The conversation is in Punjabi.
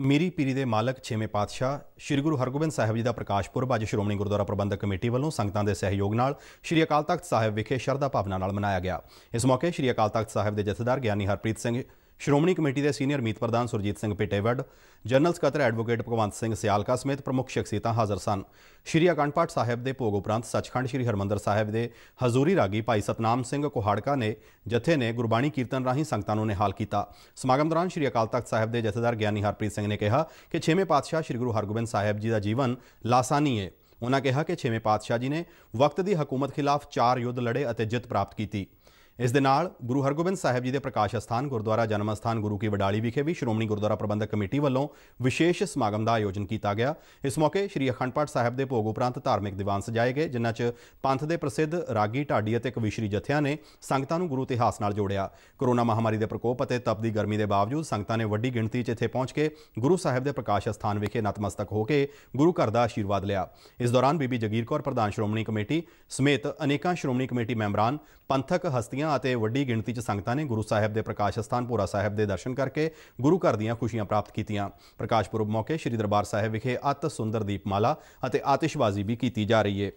ਮੇਰੀ ਪੀਰੀ ਦੇ ਮਾਲਕ ਛੇਵੇਂ ਪਾਤਸ਼ਾਹ ਸ੍ਰੀ ਗੁਰੂ ਹਰਗੋਬਿੰਦ ਸਾਹਿਬ ਜੀ ਦਾ ਪ੍ਰਕਾਸ਼ ਪੁਰਬ ਅੱਜ ਸ਼੍ਰੋਮਣੀ ਗੁਰਦੁਆਰਾ ਪ੍ਰਬੰਧਕ ਕਮੇਟੀ ਵੱਲੋਂ ਸੰਗਤਾਂ ਦੇ ਸਹਿਯੋਗ ਨਾਲ ਸ੍ਰੀ ਅਕਾਲ ਤਖਤ ਸਾਹਿਬ ਵਿਖੇ ਸ਼ਰਧਾ ਭਾਵਨਾ ਨਾਲ ਮਨਾਇਆ ਗਿਆ ਇਸ ਮੌਕੇ ਸ੍ਰੀ ਅਕਾਲ ਤਖਤ ਸਾਹਿਬ ਦੇ ਜਥੇਦਾਰ ਗਿਆਨੀ ਹਰਪ੍ਰੀਤ ਸਿੰਘ ਸ਼੍ਰੋਮਣੀ ਕਮੇਟੀ ਦੇ ਸੀਨੀਅਰ ਮੀਤ ਪ੍ਰਧਾਨ ਸੁਰਜੀਤ ਸਿੰਘ ਪਟੇਵੜ ਜਨਰਲ ਸਕੱਤਰ ਐਡਵੋਕੇਟ ਭਗਵੰਤ ਸਿੰਘ ਸਿਆਲਕਾ ਸਮੇਤ ਪ੍ਰਮੁੱਖ ਸ਼ਖਸੀਅਤਾਂ ਹਾਜ਼ਰ ਸਨ ਸ਼੍ਰੀ ਅਕੰਡ ਪਾਠ ਸਾਹਿਬ ਦੇ ਭੋਗ ਉਪਰੰਤ ਸੱਚਖੰਡ ਸ਼੍ਰੀ ਹਰਮੰਦਰ ਸਾਹਿਬ ਦੇ ਹਜ਼ੂਰੀ ਰਾਗੀ ਭਾਈ ਸਤਨਾਮ ਸਿੰਘ ਕੋਹਾੜਕਾ ਨੇ ਜਥੇ ਨੇ ਗੁਰਬਾਣੀ ਕੀਰਤਨ ਰਾਹੀਂ ਸੰਗਤਾਂ ਨੂੰ ਨਿਹਾਲ ਕੀਤਾ ਸਮਾਗਮ ਦੌਰਾਨ ਸ਼੍ਰੀ ਅਕਾਲ ਤਖਤ ਸਾਹਿਬ ਦੇ ਜਥੇਦਾਰ ਗਿਆਨੀ ਹਰਪ੍ਰੀਤ ਸਿੰਘ ਨੇ ਕਿਹਾ ਕਿ 6ਵੇਂ ਪਾਤਸ਼ਾਹ ਸ਼੍ਰੀ ਗੁਰੂ ਹਰਗੋਬਿੰਦ ਸਾਹਿਬ ਜੀ ਦਾ ਜੀਵਨ ਲਾਸਾਨੀ ਹੈ ਉਹਨਾਂ ਕਿਹਾ ਕਿ 6ਵੇਂ ਪਾਤਸ਼ਾਹ ਜੀ ਨੇ ਵਕਤ ਦੀ ਹਕੂਮਤ ਖਿਲਾਫ 4 ਯੁੱਧ ਲੜੇ ਅਤੇ ਜਿੱਤ ਪ੍ਰਾਪਤ ਕੀਤੀ ਇਸ ਦੇ ਨਾਲ ਗੁਰੂ ਹਰਗੋਬਿੰਦ ਸਾਹਿਬ ਜੀ ਦੇ ਪ੍ਰਕਾਸ਼ ਅਸਥਾਨ ਗੁਰਦੁਆਰਾ ਜਨਮ ਅਸਥਾਨ ਗੁਰੂ ਕੀ ਵਡਾਲੀ ਵਿਖੇ ਵੀ ਸ਼੍ਰੋਮਣੀ ਗੁਰਦੁਆਰਾ ਪ੍ਰਬੰਧਕ ਕਮੇਟੀ ਵੱਲੋਂ ਵਿਸ਼ੇਸ਼ ਸਮਾਗਮ ਦਾ ਆਯੋਜਨ ਕੀਤਾ ਗਿਆ ਇਸ ਮੌਕੇ ਸ਼੍ਰੀ ਅਖੰਡ ਪਾਠ ਸਾਹਿਬ ਦੇ ਭੋਗ ਉਪਰੰਤ ਧਾਰਮਿਕ ਦੀਵਾਨ ਸਜਾਏ ਗਏ ਜਿਨ੍ਹਾਂ 'ਚ ਪੰਥ ਦੇ ਪ੍ਰਸਿੱਧ ਰਾਗੀ ਢਾਡੀ ਅਤੇ ਕਵੀਸ਼ਰੀ ਜਥਿਆਂ ਨੇ ਸੰਗਤਾਂ ਨੂੰ ਗੁਰੂ ਇਤਿਹਾਸ ਨਾਲ ਜੋੜਿਆ ਕੋਰੋਨਾ ਮਹਾਮਾਰੀ ਦੇ ਪ੍ਰਕੋਪ ਅਤੇ ਤਪਦੀ ਗਰਮੀ ਦੇ ਬਾਵਜੂਦ ਸੰਗਤਾਂ ਨੇ ਵੱਡੀ ਗਿਣਤੀ 'ਚ ਇੱਥੇ ਪਹੁੰਚ ਕੇ ਗੁਰੂ ਸਾਹਿਬ ਦੇ ਪ੍ਰਕਾਸ਼ ਅਸਥਾਨ ਵਿਖੇ ਨਤਮਸਤਕ ਹੋ ਕੇ ਗੁਰੂ ਘਰ ਦਾ ਆਸ਼ੀਰਵਾਦ ਲਿਆ ਇਸ ਦੌਰਾਨ ਬੀਬੀ ਜਗੀਰ ਕੌਰ ਪ੍ਰਧਾਨ ਸ਼੍ਰੋਮਣੀ ਕਮੇਟੀ ਸਮੇਤ ਅਨੇਕਾਂ ਸ਼੍ਰੋਮਣੀ ਕਮੇਟੀ ਮੈਂਬਰਾਂ ਪੰਥਕ ਹਸਤੀਆਂ ਪਹੁੰਚੀਆਂ ਅਤੇ ਵੱਡੀ ਗਿਣਤੀ 'ਚ ਸੰਗਤਾਂ ਨੇ ਗੁਰੂ ਸਾਹਿਬ ਦੇ ਪ੍ਰਕਾਸ਼ ਸਥਾਨ ਪੂਰਾ ਸਾਹਿਬ ਦੇ ਦਰਸ਼ਨ ਕਰਕੇ ਗੁਰੂ ਘਰ ਦੀਆਂ ਖੁਸ਼ੀਆਂ ਪ੍ਰਾਪਤ ਕੀਤੀਆਂ ਪ੍ਰਕਾਸ਼ ਪੁਰਬ ਮੌਕੇ ਸ੍ਰੀ ਦਰਬਾਰ ਸਾਹਿਬ ਵਿਖੇ ਅਤ ਸੁੰਦਰ ਦੀਪਮਾਲਾ ਅਤੇ ਆਤਿਸ਼ਬਾਜ਼ੀ ਵੀ ਕੀਤੀ ਜਾ ਰਹੀ ਹੈ